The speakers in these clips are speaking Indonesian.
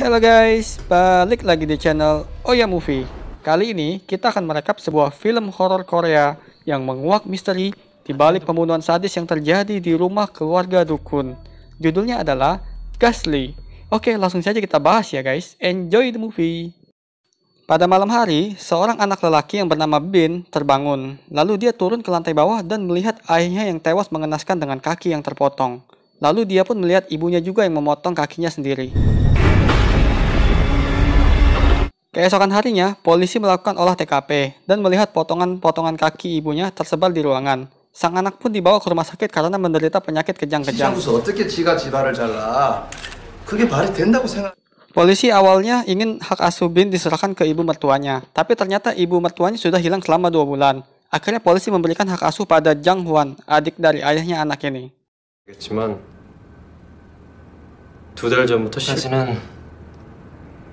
Halo guys, balik lagi di channel Oya Movie. Kali ini kita akan merekap sebuah film horor Korea yang menguak misteri di balik pembunuhan sadis yang terjadi di rumah keluarga dukun. Judulnya adalah Ghastly. Oke, langsung saja kita bahas ya guys. Enjoy the movie. Pada malam hari, seorang anak lelaki yang bernama Bin terbangun. Lalu dia turun ke lantai bawah dan melihat ayahnya yang tewas mengenaskan dengan kaki yang terpotong. Lalu dia pun melihat ibunya juga yang memotong kakinya sendiri. Keesokan harinya, polisi melakukan olah TKP dan melihat potongan-potongan kaki ibunya tersebar di ruangan. Sang anak pun dibawa ke rumah sakit karena menderita penyakit kejang-kejang. Polisi awalnya ingin hak asuh Bin diserahkan ke ibu mertuanya, tapi ternyata ibu mertuanya sudah hilang selama dua bulan. Akhirnya polisi memberikan hak asuh pada Jang Huan, adik dari ayahnya anak ini. 하지만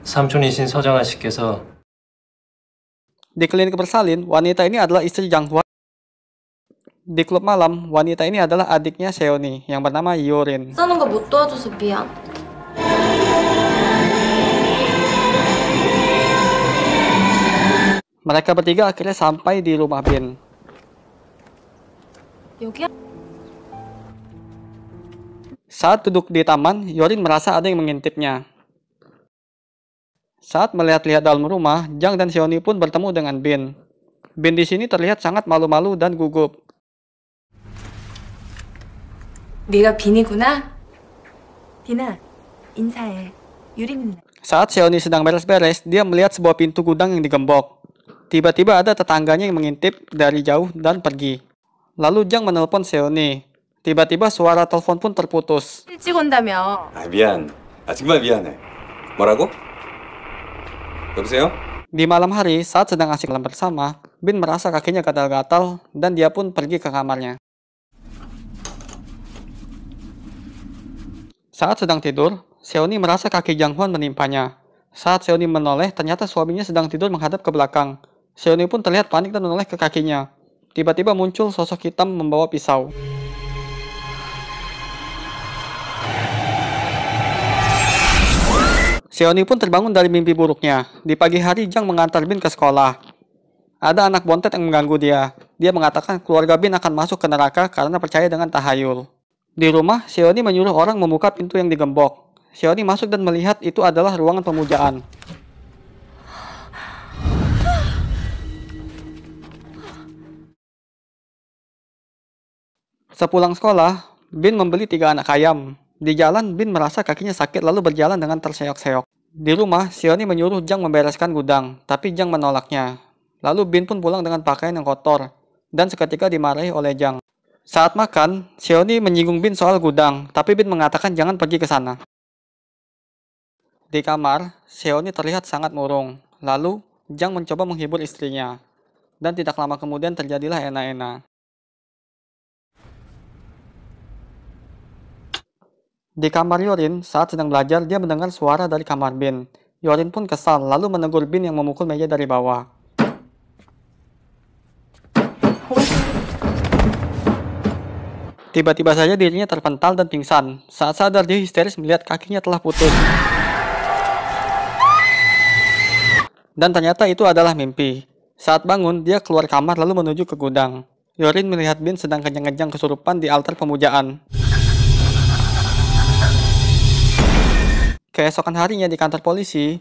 삼촌이신 씨께서 Di klinik bersalin, wanita ini adalah istri Jang Hwa. Di klub malam, wanita ini adalah adiknya Seoni yang bernama Yorin. Mereka bertiga akhirnya sampai di rumah Bin. Saat duduk di taman, Yorin merasa ada yang mengintipnya. Saat melihat-lihat dalam rumah, Jang dan Xiaoni pun bertemu dengan Bin. Bin di sini terlihat sangat malu-malu dan gugup. Saat Xiaoni sedang beres-beres, dia melihat sebuah pintu gudang yang digembok. Tiba-tiba ada tetangganya yang mengintip dari jauh dan pergi. Lalu Jang menelpon Xiaoni. Tiba-tiba suara telepon pun terputus. Ah, 미안. Di malam hari, saat sedang asik malam bersama, Bin merasa kakinya gatal-gatal dan dia pun pergi ke kamarnya. Saat sedang tidur, Seoni merasa kaki Jang Hwan menimpanya. Saat Seoni menoleh, ternyata suaminya sedang tidur menghadap ke belakang. Seoni pun terlihat panik dan menoleh ke kakinya. Tiba-tiba muncul sosok hitam membawa pisau. Seoni pun terbangun dari mimpi buruknya. Di pagi hari, Jiang mengantar Bin ke sekolah. Ada anak bontet yang mengganggu dia. Dia mengatakan keluarga Bin akan masuk ke neraka karena percaya dengan tahayul. Di rumah, Seoni menyuruh orang membuka pintu yang digembok. Seoni masuk dan melihat itu adalah ruangan pemujaan. Sepulang sekolah, Bin membeli tiga anak ayam. Di jalan, Bin merasa kakinya sakit lalu berjalan dengan terseok-seok. Di rumah, Sioni menyuruh Jang membereskan gudang, tapi Jang menolaknya. Lalu Bin pun pulang dengan pakaian yang kotor, dan seketika dimarahi oleh Jang. Saat makan, Sioni menyinggung Bin soal gudang, tapi Bin mengatakan jangan pergi ke sana. Di kamar, Sioni terlihat sangat murung. Lalu, Jang mencoba menghibur istrinya. Dan tidak lama kemudian terjadilah enak-enak. Di kamar Yorin, saat sedang belajar, dia mendengar suara dari kamar Bin. Yorin pun kesal, lalu menegur Bin yang memukul meja dari bawah. Tiba-tiba saja dirinya terpental dan pingsan. Saat sadar, dia histeris melihat kakinya telah putus. Dan ternyata itu adalah mimpi. Saat bangun, dia keluar kamar lalu menuju ke gudang. Yorin melihat Bin sedang kenyang-kenyang kesurupan di altar pemujaan. Keesokan harinya di kantor polisi,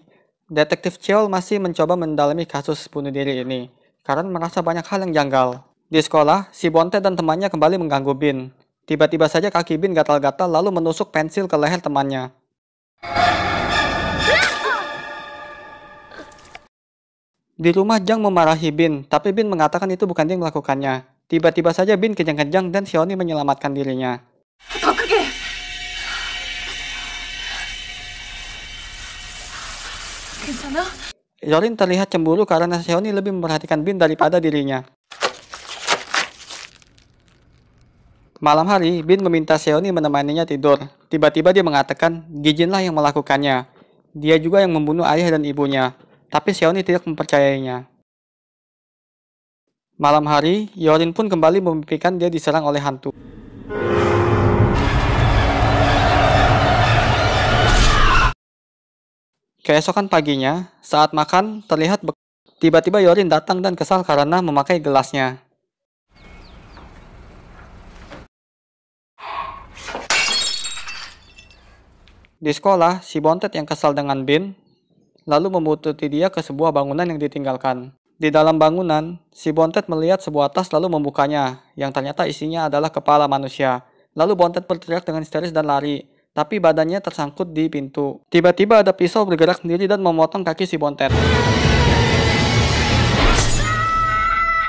detektif Cheol masih mencoba mendalami kasus bunuh diri ini karena merasa banyak hal yang janggal. Di sekolah, si Bonte dan temannya kembali mengganggu Bin. Tiba-tiba saja kaki Bin gatal-gatal lalu menusuk pensil ke leher temannya. Di rumah Jang memarahi Bin, tapi Bin mengatakan itu bukan dia yang melakukannya. Tiba-tiba saja Bin kejang-kejang dan Xiaoni menyelamatkan dirinya. Yorin terlihat cemburu karena Seoni lebih memperhatikan Bin daripada dirinya. Malam hari, Bin meminta Seoni menemaninya tidur. Tiba-tiba dia mengatakan, Gijinlah yang melakukannya. Dia juga yang membunuh ayah dan ibunya. Tapi Seoni tidak mempercayainya. Malam hari, Yorin pun kembali memimpikan dia diserang oleh hantu. Keesokan paginya, saat makan, terlihat tiba-tiba Yorin datang dan kesal karena memakai gelasnya. Di sekolah, si Bontet yang kesal dengan Bin lalu membututi dia ke sebuah bangunan yang ditinggalkan. Di dalam bangunan, si Bontet melihat sebuah tas lalu membukanya, yang ternyata isinya adalah kepala manusia. Lalu Bontet berteriak dengan histeris dan lari tapi badannya tersangkut di pintu. Tiba-tiba ada pisau bergerak sendiri dan memotong kaki si Bontet.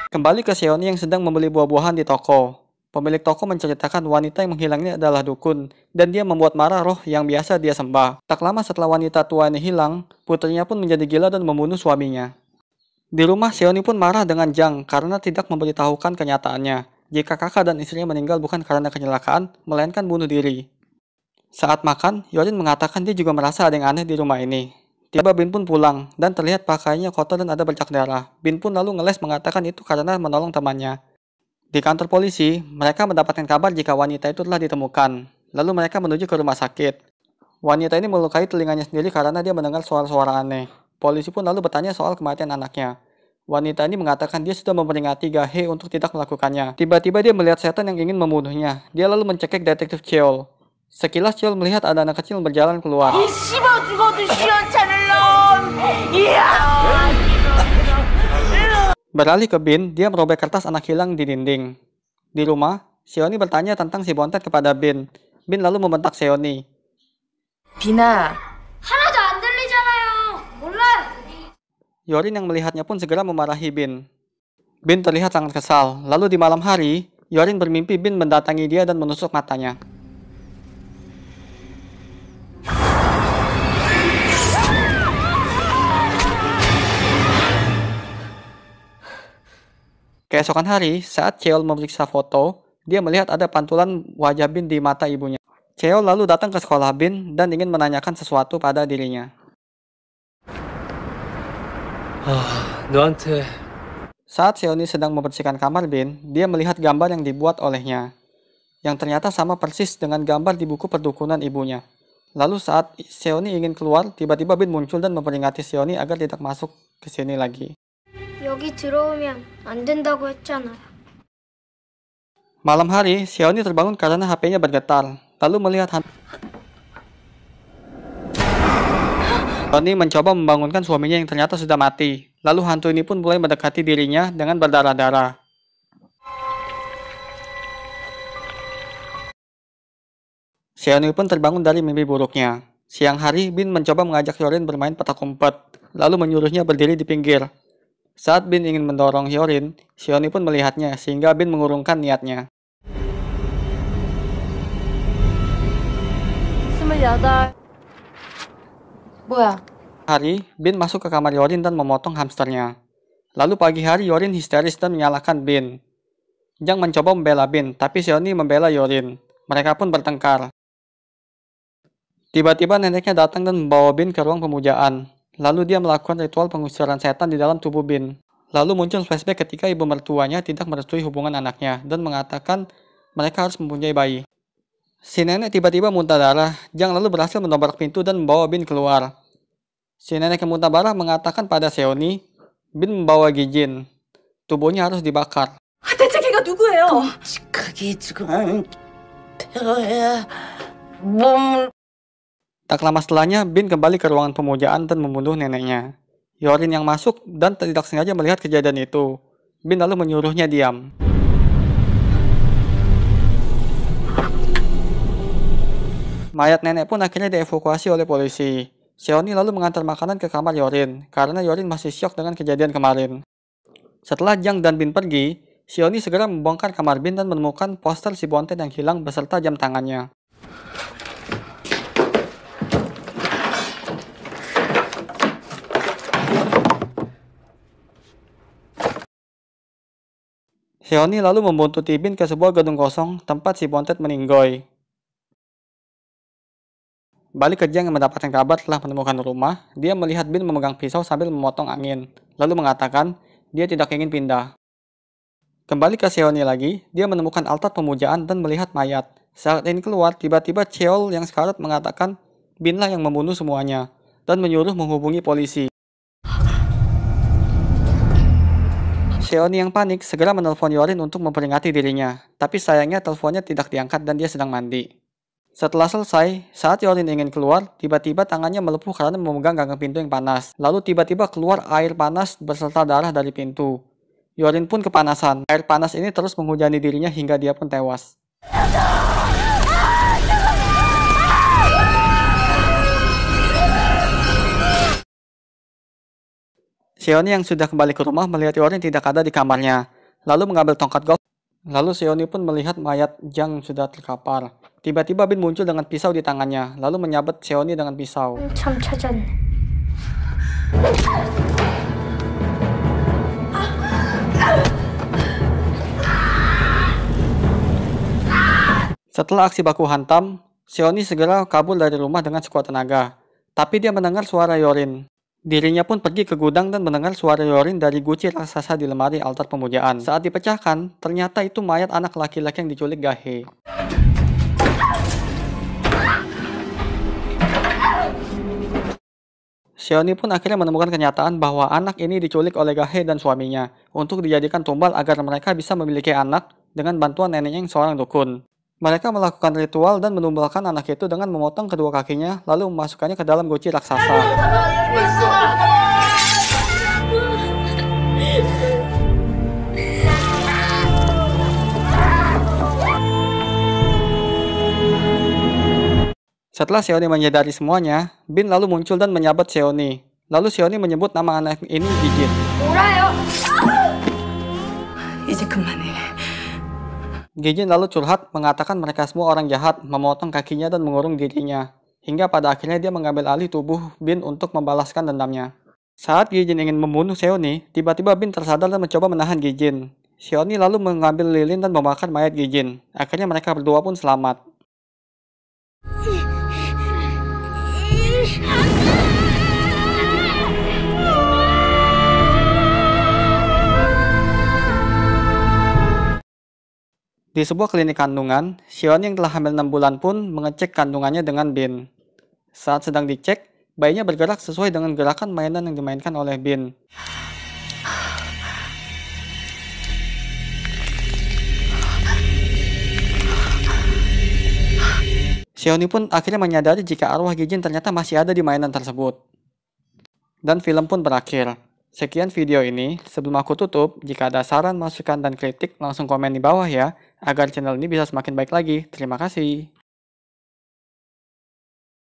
Kembali ke Seoni yang sedang membeli buah-buahan di toko. Pemilik toko menceritakan wanita yang menghilangnya adalah dukun, dan dia membuat marah roh yang biasa dia sembah. Tak lama setelah wanita tua ini hilang, putrinya pun menjadi gila dan membunuh suaminya. Di rumah, Seoni pun marah dengan Jang karena tidak memberitahukan kenyataannya. Jika kakak dan istrinya meninggal bukan karena kecelakaan, melainkan bunuh diri. Saat makan, Yorin mengatakan dia juga merasa ada yang aneh di rumah ini. Tiba Bin pun pulang, dan terlihat pakaiannya kotor dan ada bercak darah. Bin pun lalu ngeles mengatakan itu karena menolong temannya. Di kantor polisi, mereka mendapatkan kabar jika wanita itu telah ditemukan. Lalu mereka menuju ke rumah sakit. Wanita ini melukai telinganya sendiri karena dia mendengar suara-suara aneh. Polisi pun lalu bertanya soal kematian anaknya. Wanita ini mengatakan dia sudah memperingati Gahe untuk tidak melakukannya. Tiba-tiba dia melihat setan yang ingin membunuhnya. Dia lalu mencekik detektif Cheol. Sekilas Chul melihat ada anak kecil berjalan keluar. Iya. Beralih ke Bin, dia merobek kertas anak hilang di dinding. Di rumah, Sioni bertanya tentang si bontet kepada Bin. Bin lalu membentak Sioni. Bina, Yorin yang melihatnya pun segera memarahi Bin. Bin terlihat sangat kesal. Lalu di malam hari, Yorin bermimpi Bin mendatangi dia dan menusuk matanya. Keesokan hari, saat Cheol memeriksa foto, dia melihat ada pantulan wajah Bin di mata ibunya. Cheol lalu datang ke sekolah Bin dan ingin menanyakan sesuatu pada dirinya. Ah, saat Seoni sedang membersihkan kamar Bin, dia melihat gambar yang dibuat olehnya, yang ternyata sama persis dengan gambar di buku perdukunan ibunya. Lalu saat Seoni ingin keluar, tiba-tiba Bin muncul dan memperingati Seoni agar tidak masuk ke sini lagi. 여기 들어오면 안 된다고 했잖아요. Malam hari, Xiaoni terbangun karena HP-nya bergetar, lalu melihat hantu. Xiaoni mencoba membangunkan suaminya yang ternyata sudah mati, lalu hantu ini pun mulai mendekati dirinya dengan berdarah-darah. Xiaoni pun terbangun dari mimpi buruknya. Siang hari, Bin mencoba mengajak Yorin bermain petak umpet, lalu menyuruhnya berdiri di pinggir, saat Bin ingin mendorong Hyorin, Shioni pun melihatnya sehingga Bin mengurungkan niatnya. Hari, Bin masuk ke kamar Yorin dan memotong hamsternya. Lalu pagi hari Yorin histeris dan menyalahkan Bin. Jang mencoba membela Bin, tapi Sioni membela Yorin. Mereka pun bertengkar. Tiba-tiba neneknya datang dan membawa Bin ke ruang pemujaan. Lalu dia melakukan ritual pengusiran setan di dalam tubuh Bin. Lalu muncul flashback ketika ibu mertuanya tidak merestui hubungan anaknya dan mengatakan mereka harus mempunyai bayi. Si nenek tiba-tiba muntah darah. Jang lalu berhasil mendobrak pintu dan membawa Bin keluar. Si nenek yang muntah darah mengatakan pada Seoni, Bin membawa Gijin. Tubuhnya harus dibakar. 대체 Tak lama setelahnya, Bin kembali ke ruangan pemujaan dan membunuh neneknya. Yorin yang masuk dan tidak sengaja melihat kejadian itu. Bin lalu menyuruhnya diam. Mayat nenek pun akhirnya dievakuasi oleh polisi. Seoni lalu mengantar makanan ke kamar Yorin, karena Yorin masih syok dengan kejadian kemarin. Setelah Jang dan Bin pergi, Seoni segera membongkar kamar Bin dan menemukan poster si Bonten yang hilang beserta jam tangannya. Xiaoni lalu membuntut Tibin ke sebuah gedung kosong tempat si Bontet meninggoy. Balik kerja yang mendapatkan kabar telah menemukan rumah, dia melihat Bin memegang pisau sambil memotong angin, lalu mengatakan dia tidak ingin pindah. Kembali ke Xiaoni lagi, dia menemukan altar pemujaan dan melihat mayat. Saat ini keluar, tiba-tiba Cheol yang sekarat mengatakan Binlah yang membunuh semuanya, dan menyuruh menghubungi polisi. Xiaoni yang panik segera menelpon Yorin untuk memperingati dirinya, tapi sayangnya teleponnya tidak diangkat dan dia sedang mandi. Setelah selesai, saat Yorin ingin keluar, tiba-tiba tangannya melepuh karena memegang gagang pintu yang panas. Lalu tiba-tiba keluar air panas berserta darah dari pintu. Yorin pun kepanasan. Air panas ini terus menghujani dirinya hingga dia pun tewas. Sioni yang sudah kembali ke rumah melihat Yorin tidak ada di kamarnya, lalu mengambil tongkat golf. Lalu Sioni pun melihat mayat Jang sudah terkapar. Tiba-tiba Bin muncul dengan pisau di tangannya, lalu menyabet Sioni dengan pisau. Setelah aksi baku hantam, Sioni segera kabur dari rumah dengan sekuat tenaga. Tapi dia mendengar suara Yorin. Dirinya pun pergi ke gudang dan mendengar suara Yorin dari guci raksasa di lemari altar pemujaan. Saat dipecahkan, ternyata itu mayat anak laki-laki yang diculik Gahe. Xiaoni pun akhirnya menemukan kenyataan bahwa anak ini diculik oleh Gahe dan suaminya untuk dijadikan tumbal agar mereka bisa memiliki anak dengan bantuan neneknya yang seorang dukun. Mereka melakukan ritual dan menumbalkan anak itu dengan memotong kedua kakinya lalu memasukkannya ke dalam guci raksasa. Setelah Seoni menyadari semuanya, Bin lalu muncul dan menyabet Seoni. Lalu Seoni menyebut nama anak ini Jijin. 이제 kemana? Ya? Gijin lalu curhat mengatakan mereka semua orang jahat, memotong kakinya dan mengurung dirinya. Hingga pada akhirnya dia mengambil alih tubuh Bin untuk membalaskan dendamnya. Saat Gijin ingin membunuh Seoni, tiba-tiba Bin tersadar dan mencoba menahan Gijin. Seoni lalu mengambil lilin dan membakar mayat Gijin. Akhirnya mereka berdua pun selamat. Di sebuah klinik kandungan, Xion yang telah hamil 6 bulan pun mengecek kandungannya dengan Bin. Saat sedang dicek, bayinya bergerak sesuai dengan gerakan mainan yang dimainkan oleh Bin. Xiaoni pun akhirnya menyadari jika arwah Gijin ternyata masih ada di mainan tersebut. Dan film pun berakhir. Sekian video ini. Sebelum aku tutup, jika ada saran, masukan, dan kritik, langsung komen di bawah ya agar channel ini bisa semakin baik lagi. Terima kasih.